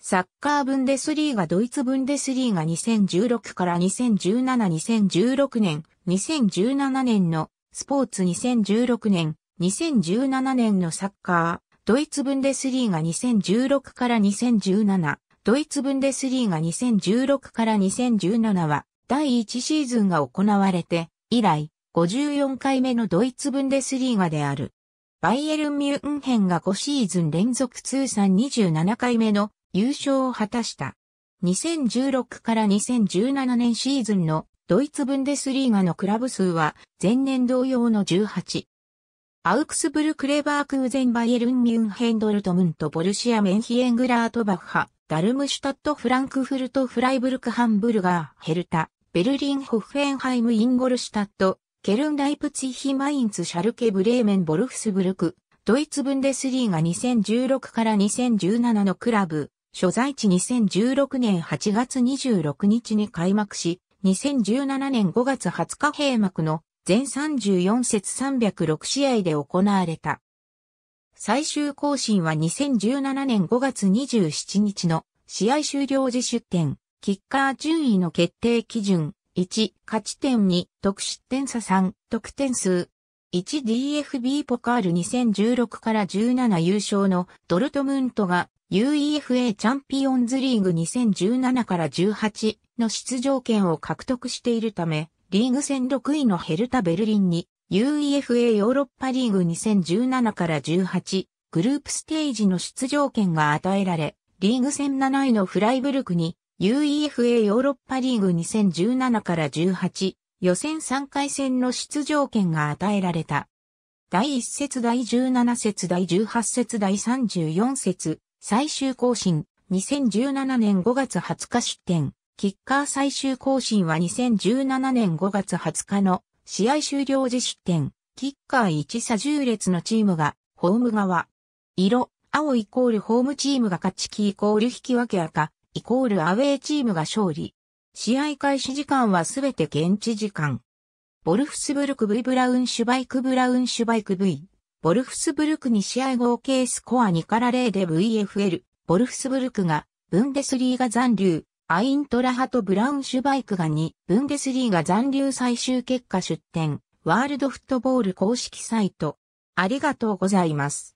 サッカーブンデスリーガドイツブンデスリーガ2016から2017-2016年、2017年のスポーツ2016年、2017年のサッカー、ドイツブンデスリーガ2016から2017、ドイツブンデスリーガ2016から2017は第1シーズンが行われて、以来54回目のドイツブンデスリーガである。バイエルン・ミュンヘンが5シーズン連続通算27回目の優勝を果たした。2016から2017年シーズンのドイツブンデスリーガのクラブ数は前年同様の18。アウクスブルクレバークーゼンバイエルンミュンヘンドルトムントボルシアメンヒエングラートバッハ、ダルムシュタットフランクフルトフライブルクハンブルガー、ヘルタ、ベルリンホッフェンハイムインゴルシュタット、ケルンライプツィヒマインツシャルケブレーメンボルフスブルク、ドイツブンデスリーガ2016から2017のクラブ、所在地2016年8月26日に開幕し、2017年5月20日閉幕の全34節306試合で行われた。最終更新は2017年5月27日の試合終了時出展、キッカー順位の決定基準、1、勝ち点2、得失点差3、得点数。1DFB ポカール2016から17優勝のドルトムントが UEFA チャンピオンズリーグ2017から18の出場権を獲得しているため、リーグ戦6位のヘルタ・ベルリンに UEFA ヨーロッパリーグ2017から18グループステージの出場権が与えられ、リーグ戦7位のフライブルクに UEFA ヨーロッパリーグ2017から18予選3回戦の出場権が与えられた。第1節第17節第18節第34節最終更新、2017年5月20日出展、キッカー最終更新は2017年5月20日の試合終了時出展、キッカー1差10列のチームが、ホーム側。色、青イコールホームチームが勝ち、キイコール引き分け赤、イコールアウェーチームが勝利。試合開始時間はすべて現地時間。ボルフスブルク V ブラウンシュバイクブラウンシュバイク V。ボルフスブルクに試合合計スコア2から0で VFL、ボルフスブルクが、ブンデスリーが残留、アイントラハとブラウンシュバイクが2、ブンデスリーが残留最終結果出展、ワールドフットボール公式サイト。ありがとうございます。